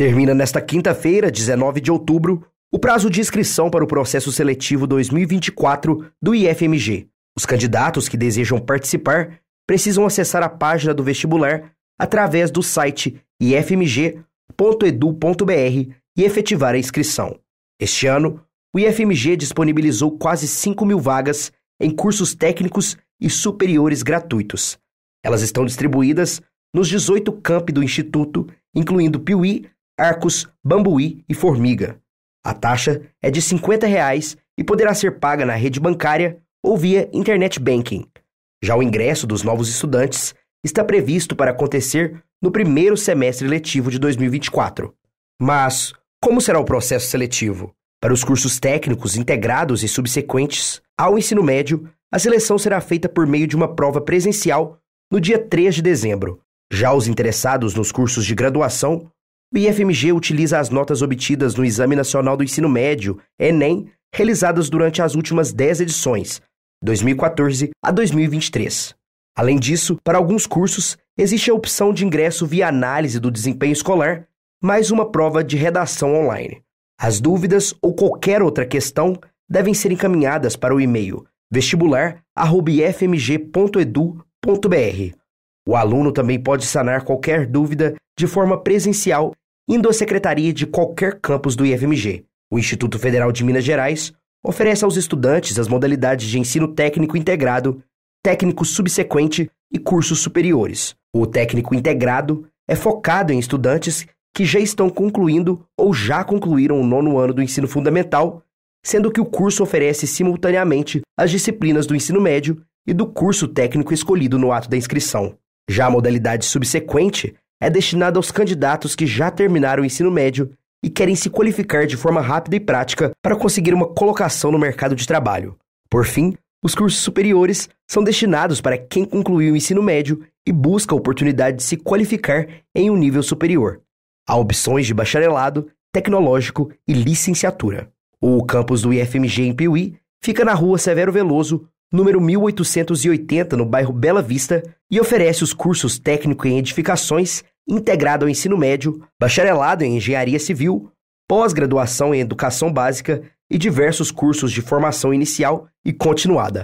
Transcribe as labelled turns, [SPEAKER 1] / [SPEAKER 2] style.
[SPEAKER 1] Termina nesta quinta-feira, 19 de outubro, o prazo de inscrição para o processo seletivo 2024 do IFMG. Os candidatos que desejam participar precisam acessar a página do vestibular através do site ifmg.edu.br e efetivar a inscrição. Este ano, o IFMG disponibilizou quase 5 mil vagas em cursos técnicos e superiores gratuitos. Elas estão distribuídas nos 18 campi do Instituto, incluindo Piuí, arcos, bambuí e formiga. A taxa é de R$ 50,00 reais e poderá ser paga na rede bancária ou via internet banking. Já o ingresso dos novos estudantes está previsto para acontecer no primeiro semestre letivo de 2024. Mas como será o processo seletivo? Para os cursos técnicos integrados e subsequentes ao ensino médio, a seleção será feita por meio de uma prova presencial no dia 3 de dezembro. Já os interessados nos cursos de graduação o IFMG utiliza as notas obtidas no Exame Nacional do Ensino Médio, ENEM, realizadas durante as últimas 10 edições, 2014 a 2023. Além disso, para alguns cursos, existe a opção de ingresso via análise do desempenho escolar, mais uma prova de redação online. As dúvidas ou qualquer outra questão devem ser encaminhadas para o e-mail vestibular@fmg.edu.br. O aluno também pode sanar qualquer dúvida de forma presencial indo à secretaria de qualquer campus do IFMG. O Instituto Federal de Minas Gerais oferece aos estudantes as modalidades de ensino técnico integrado, técnico subsequente e cursos superiores. O técnico integrado é focado em estudantes que já estão concluindo ou já concluíram o nono ano do ensino fundamental, sendo que o curso oferece simultaneamente as disciplinas do ensino médio e do curso técnico escolhido no ato da inscrição. Já a modalidade subsequente é destinada aos candidatos que já terminaram o ensino médio e querem se qualificar de forma rápida e prática para conseguir uma colocação no mercado de trabalho. Por fim, os cursos superiores são destinados para quem concluiu o ensino médio e busca a oportunidade de se qualificar em um nível superior. Há opções de bacharelado, tecnológico e licenciatura. O campus do IFMG em Piuí fica na rua Severo Veloso, número 1880, no bairro Bela Vista, e oferece os cursos técnico em edificações integrado ao ensino médio, bacharelado em engenharia civil, pós-graduação em educação básica e diversos cursos de formação inicial e continuada.